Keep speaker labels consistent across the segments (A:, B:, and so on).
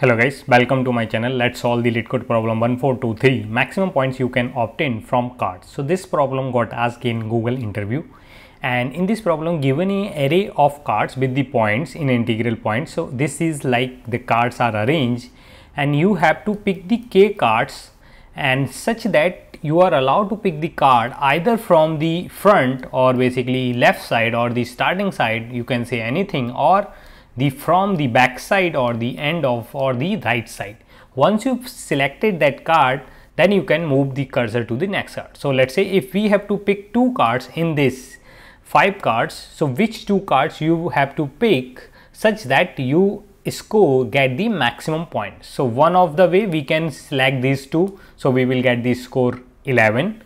A: Hello guys, welcome to my channel. Let's solve the LeetCode problem 1423, maximum points you can obtain from cards. So this problem got asked in Google interview. And in this problem, given an array of cards with the points in integral points. So this is like the cards are arranged and you have to pick the k cards and such that you are allowed to pick the card either from the front or basically left side or the starting side, you can say anything or the from the back side or the end of or the right side. Once you've selected that card, then you can move the cursor to the next card. So let's say if we have to pick two cards in this five cards, so which two cards you have to pick such that you score get the maximum point. So one of the way we can select these two, so we will get the score 11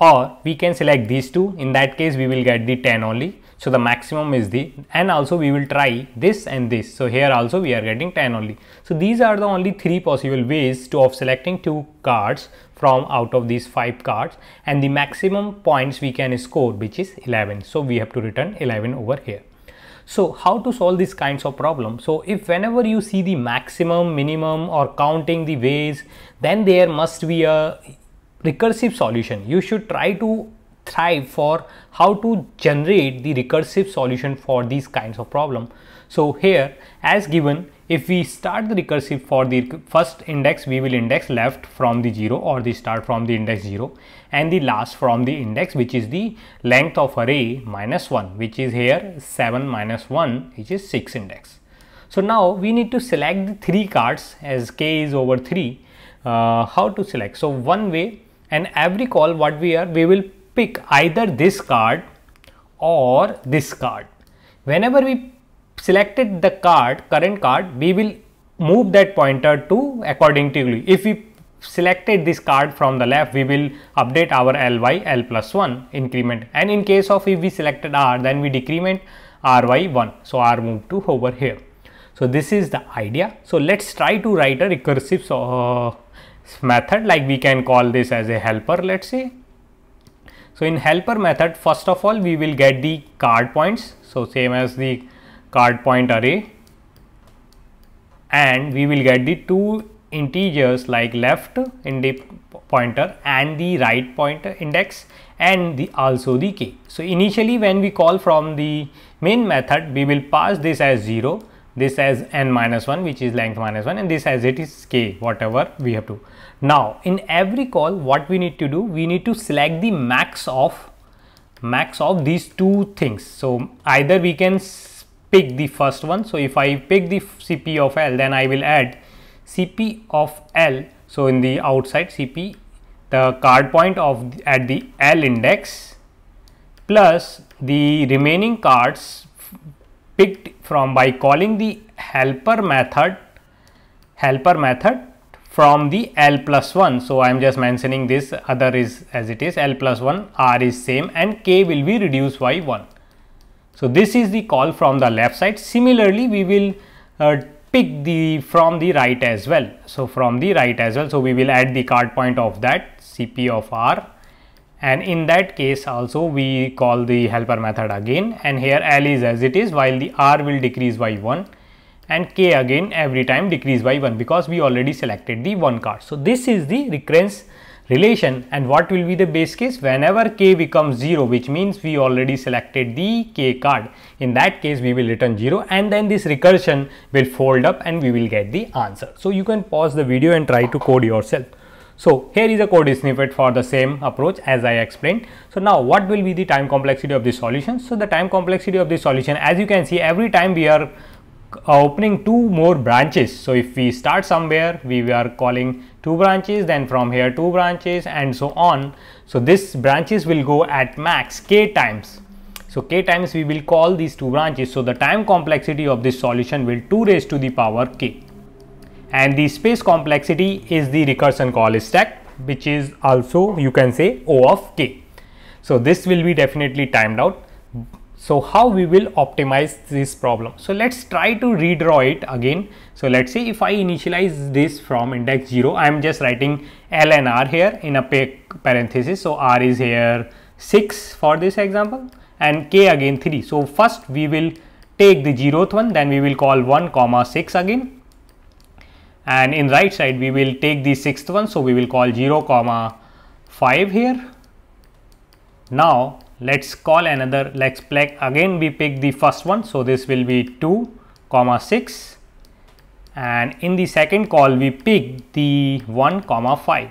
A: or we can select these two in that case we will get the 10 only so the maximum is the and also we will try this and this so here also we are getting 10 only so these are the only three possible ways to of selecting two cards from out of these five cards and the maximum points we can score which is 11 so we have to return 11 over here so how to solve these kinds of problems? So if whenever you see the maximum, minimum or counting the ways, then there must be a recursive solution. You should try to thrive for how to generate the recursive solution for these kinds of problem. So here as given if we start the recursive for the first index we will index left from the 0 or the start from the index 0 and the last from the index which is the length of array minus 1 which is here 7 minus 1 which is 6 index. So now we need to select the three cards as k is over 3 uh, how to select. So one way and every call what we are we will pick either this card or this card. Whenever we selected the card, current card, we will move that pointer to accordingly. If we selected this card from the left, we will update our l y l plus L plus 1 increment. And in case of if we selected R, then we decrement r y 1. So R move to over here. So this is the idea. So let's try to write a recursive uh, method like we can call this as a helper, let's say. So in helper method, first of all, we will get the card points. So same as the card point array and we will get the two integers like left index pointer and the right pointer index and the also the key. So initially when we call from the main method, we will pass this as 0 this has n minus 1 which is length minus 1 and this has it is k whatever we have to. Now in every call what we need to do we need to select the max of max of these two things. So either we can pick the first one. So if I pick the cp of l then I will add cp of l. So in the outside cp the card point of at the l index plus the remaining cards picked from by calling the helper method helper method from the L plus 1. So, I am just mentioning this other is as it is L plus 1 R is same and K will be reduced by 1. So, this is the call from the left side. Similarly, we will uh, pick the from the right as well. So, from the right as well. So, we will add the card point of that CP of R and in that case also we call the helper method again and here L is as it is while the R will decrease by 1 and K again every time decrease by 1 because we already selected the 1 card. So, this is the recurrence relation and what will be the base case whenever K becomes 0 which means we already selected the K card in that case we will return 0 and then this recursion will fold up and we will get the answer. So, you can pause the video and try to code yourself. So here is a code snippet for the same approach as I explained. So now what will be the time complexity of this solution? So the time complexity of this solution as you can see every time we are uh, opening two more branches. So if we start somewhere we are calling two branches then from here two branches and so on. So this branches will go at max k times. So k times we will call these two branches. So the time complexity of this solution will 2 raised to the power k and the space complexity is the recursion call stack which is also you can say O of k. So, this will be definitely timed out. So, how we will optimize this problem? So, let us try to redraw it again. So, let us say if I initialize this from index 0, I am just writing L and R here in a parenthesis. So, R is here 6 for this example and k again 3. So, first we will take the 0th one then we will call 1 comma 6 again and in right side we will take the sixth one so we will call 0 comma 5 here now let's call another let's play again we pick the first one so this will be 2 comma 6 and in the second call we pick the 1 comma 5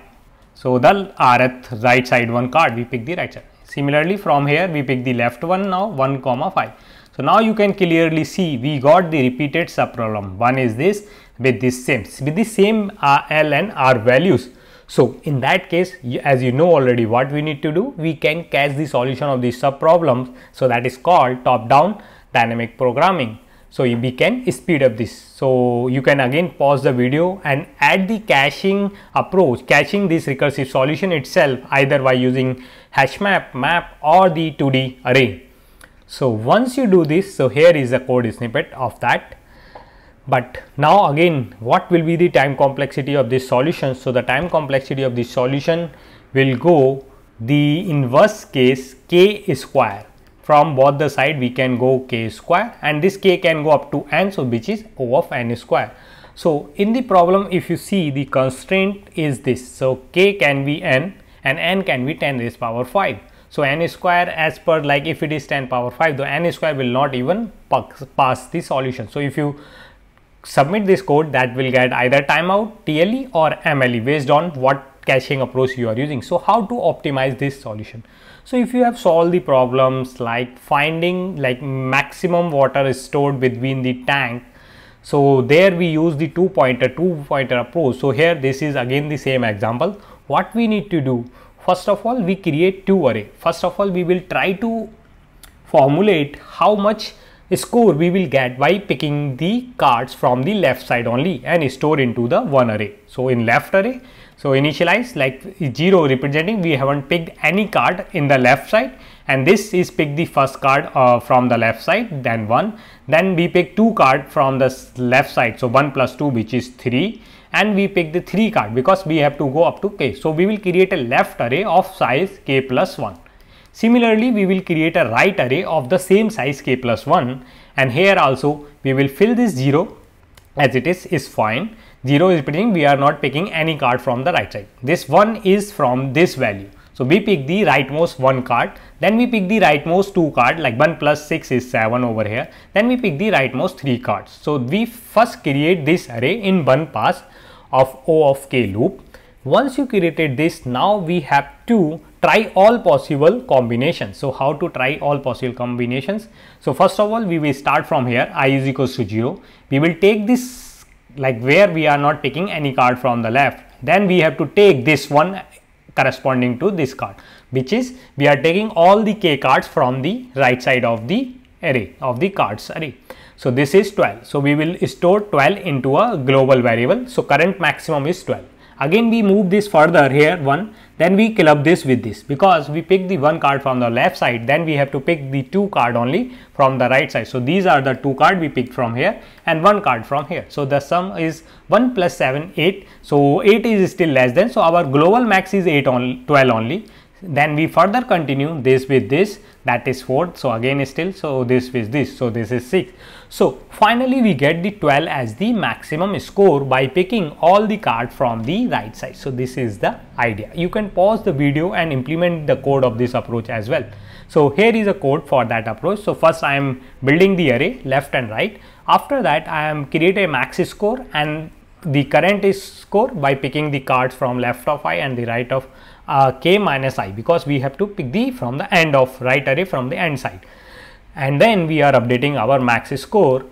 A: so the rth right side one card we pick the right side similarly from here we pick the left one now 1 comma 5 so now you can clearly see we got the repeated subproblem one is this with the same with the same uh, L and R values. So in that case, as you know already what we need to do, we can catch the solution of these sub problems. So that is called top down dynamic programming. So we can speed up this. So you can again pause the video and add the caching approach, caching this recursive solution itself either by using hash map, map or the 2D array. So once you do this, so here is a code snippet of that. But now again, what will be the time complexity of this solution? So the time complexity of this solution will go the inverse case k square from both the side we can go k square and this k can go up to n so which is o of n square. So in the problem if you see the constraint is this so k can be n and n can be 10 raised power 5. So n square as per like if it is 10 power 5 the n square will not even pass the solution. So if you submit this code that will get either timeout, TLE or MLE based on what caching approach you are using. So how to optimize this solution? So if you have solved the problems like finding like maximum water is stored between the tank. So there we use the two pointer, two pointer approach. So here this is again the same example. What we need to do? First of all, we create two array. First of all, we will try to formulate how much score we will get by picking the cards from the left side only and store into the one array. So in left array, so initialize like 0 representing we haven't picked any card in the left side and this is pick the first card uh, from the left side then 1 then we pick 2 card from the left side so 1 plus 2 which is 3 and we pick the 3 card because we have to go up to k so we will create a left array of size k plus 1 Similarly, we will create a right array of the same size k plus 1 and here also we will fill this 0 as it is is fine. 0 is picking we are not picking any card from the right side. This 1 is from this value. So we pick the rightmost 1 card, then we pick the rightmost 2 card like 1 plus 6 is 7 over here, then we pick the rightmost 3 cards. So we first create this array in one pass of O of k loop. Once you created this, now we have to try all possible combinations. So how to try all possible combinations? So first of all, we will start from here i is equals to 0. We will take this like where we are not taking any card from the left. Then we have to take this one corresponding to this card which is we are taking all the k cards from the right side of the array of the cards array. So this is 12. So we will store 12 into a global variable. So current maximum is 12. Again we move this further here 1 then we club this with this because we pick the one card from the left side then we have to pick the two card only from the right side. So these are the two card we picked from here and one card from here. So the sum is 1 plus 7 8. So 8 is still less than so our global max is 8 on 12 only. Then we further continue this with this that is 4 so again still so this is this so this is 6 so finally we get the 12 as the maximum score by picking all the card from the right side so this is the idea you can pause the video and implement the code of this approach as well so here is a code for that approach so first i am building the array left and right after that i am create a max score and the current is score by picking the cards from left of i and the right of uh, k minus i because we have to pick the from the end of right array from the end side and then we are updating our max score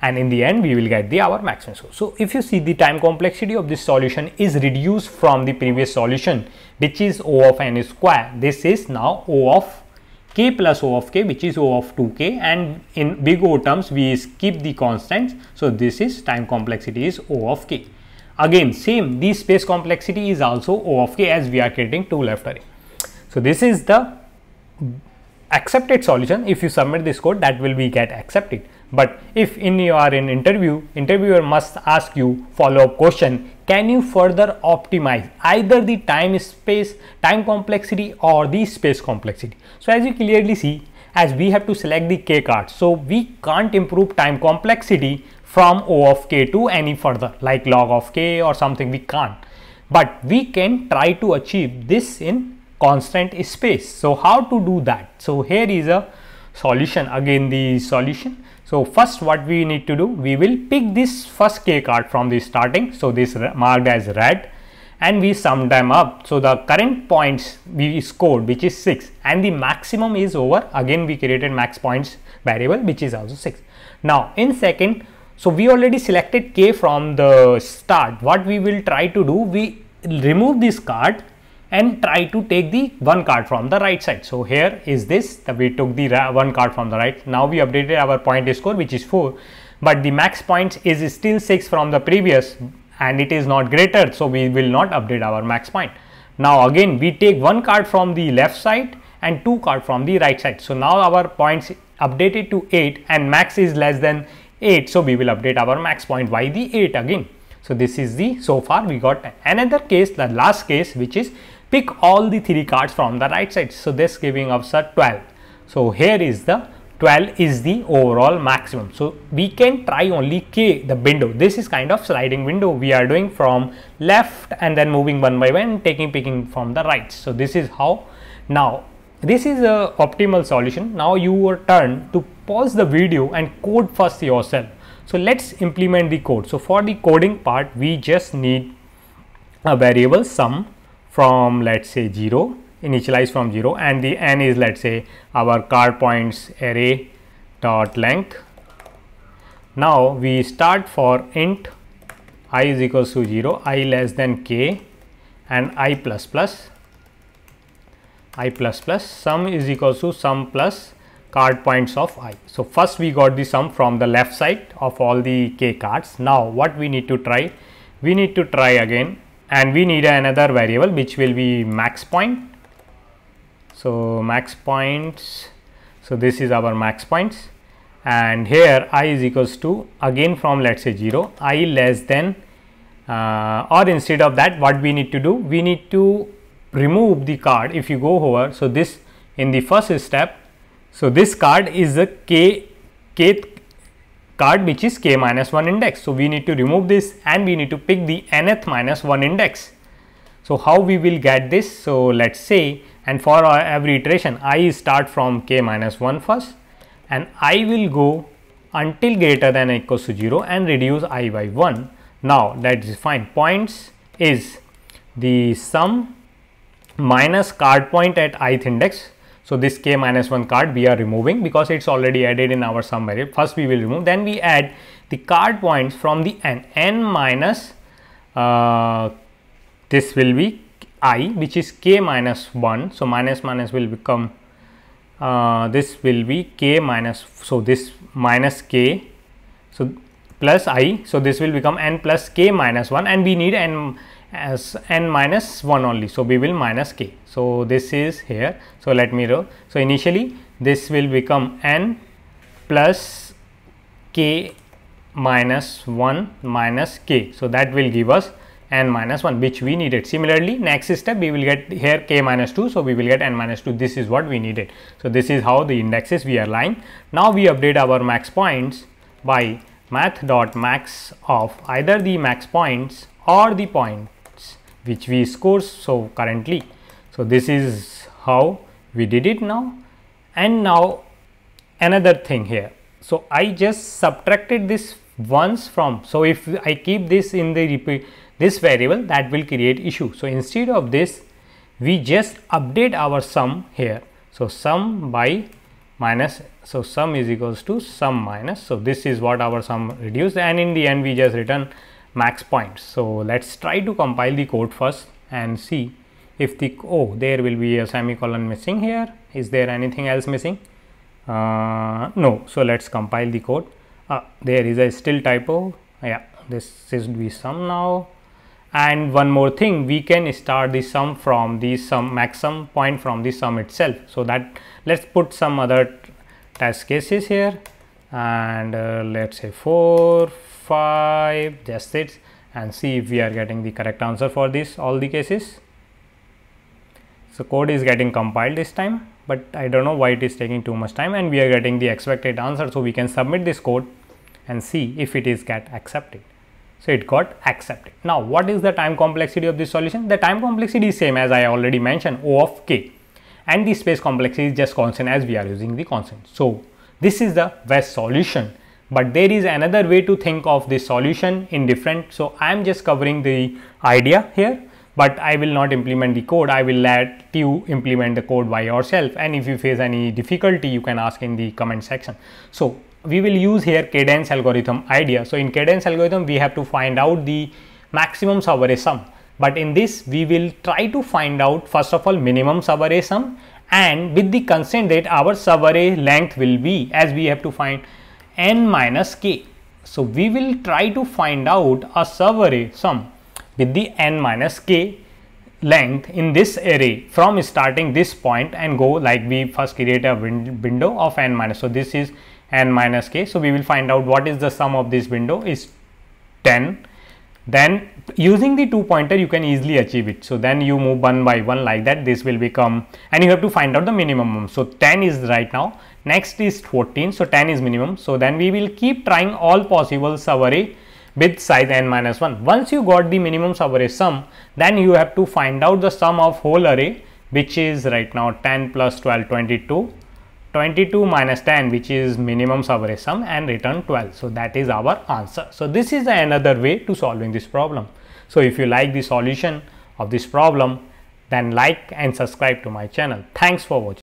A: and in the end we will get the our maximum score. So if you see the time complexity of this solution is reduced from the previous solution which is O of n square this is now O of k plus O of k which is O of 2k and in big O terms we skip the constants so this is time complexity is O of k. Again, same, the space complexity is also O of k as we are creating two left array. So, this is the accepted solution. If you submit this code, that will be get accepted. But if in you are in interview, interviewer must ask you follow-up question, can you further optimize either the time space, time complexity or the space complexity? So, as you clearly see, as we have to select the k card. So we can't improve time complexity, from O of k to any further like log of k or something we can't. But we can try to achieve this in constant space. So how to do that? So here is a solution again the solution. So first what we need to do, we will pick this first k card from the starting. So this marked as red and we sum them up. So the current points we scored which is 6 and the maximum is over. Again we created max points variable which is also 6. Now in second so we already selected K from the start. What we will try to do, we remove this card and try to take the one card from the right side. So here is this, that we took the one card from the right. Now we updated our point score which is 4, but the max points is still 6 from the previous and it is not greater. So we will not update our max point. Now again we take one card from the left side and two card from the right side. So now our points updated to 8 and max is less than 8 so we will update our max point by the 8 again so this is the so far we got another case the last case which is pick all the three cards from the right side so this giving us a 12 so here is the 12 is the overall maximum so we can try only k the window this is kind of sliding window we are doing from left and then moving one by one taking picking from the right so this is how now this is a optimal solution now your turn to pause the video and code first yourself. So let's implement the code. So for the coding part, we just need a variable sum from let's say 0 initialize from 0 and the n is let's say our car points array dot length now we start for int i is equals to 0 i less than k and i plus plus i plus plus sum is equals to sum plus card points of i. So, first we got the sum from the left side of all the k cards. Now, what we need to try? We need to try again and we need another variable which will be max point. So, max points. So, this is our max points and here i is equals to again from let us say 0 i less than uh, or instead of that what we need to do we need to remove the card if you go over. So, this in the first step so, this card is the kth card which is k minus 1 index. So, we need to remove this and we need to pick the nth minus 1 index. So, how we will get this? So, let us say and for every iteration i start from k minus 1 first and i will go until greater than equals to 0 and reduce i by 1. Now, that is fine. define points is the sum minus card point at ith index so this k minus 1 card we are removing because it's already added in our summary. First we will remove, then we add the card points from the n. n minus uh, this will be i which is k minus 1. So minus minus will become uh, this will be k minus so this minus k so plus i so this will become n plus k minus 1 and we need n as n minus 1 only. So, we will minus k. So, this is here. So, let me draw. So, initially this will become n plus k minus 1 minus k. So, that will give us n minus 1 which we needed. Similarly, next step we will get here k minus 2. So, we will get n minus 2 this is what we needed. So, this is how the indexes we are lying. Now, we update our max points by math dot max of either the max points or the point which we scores so currently so this is how we did it now and now another thing here so i just subtracted this once from so if i keep this in the this variable that will create issue so instead of this we just update our sum here so sum by minus so sum is equals to sum minus so this is what our sum reduced and in the end we just return max points. So let's try to compile the code first and see if the oh there will be a semicolon missing here. Is there anything else missing? Uh, no. So let's compile the code. Uh, there is a still typo. Yeah, this should be sum now. And one more thing, we can start the sum from the sum maximum point from the sum itself. So that let's put some other test cases here and uh, let's say 4 5 just it and see if we are getting the correct answer for this all the cases so code is getting compiled this time but i don't know why it is taking too much time and we are getting the expected answer so we can submit this code and see if it is get accepted so it got accepted now what is the time complexity of this solution the time complexity is same as i already mentioned o of k and the space complexity is just constant as we are using the constant so this is the best solution but there is another way to think of the solution in different so i am just covering the idea here but i will not implement the code i will let you implement the code by yourself and if you face any difficulty you can ask in the comment section so we will use here cadence algorithm idea so in cadence algorithm we have to find out the maximum subarray sum but in this we will try to find out first of all minimum subarray sum and with the constraint that our subarray length will be as we have to find n minus k. So we will try to find out a subarray sum with the n minus k length in this array from starting this point and go like we first create a window of n minus. So this is n minus k. So we will find out what is the sum of this window is 10 then using the two pointer you can easily achieve it so then you move one by one like that this will become and you have to find out the minimum so 10 is right now next is 14 so 10 is minimum so then we will keep trying all possible subarray with size n minus 1 once you got the minimum subarray sum then you have to find out the sum of whole array which is right now 10 plus 12 22 22 minus 10 which is minimum sum and return 12 so that is our answer so this is another way to solving this problem so if you like the solution of this problem then like and subscribe to my channel thanks for watching